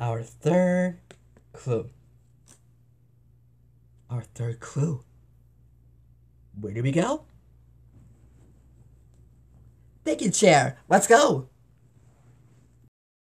our third clue. Our third clue. Where do we go? Take your chair. Let's go.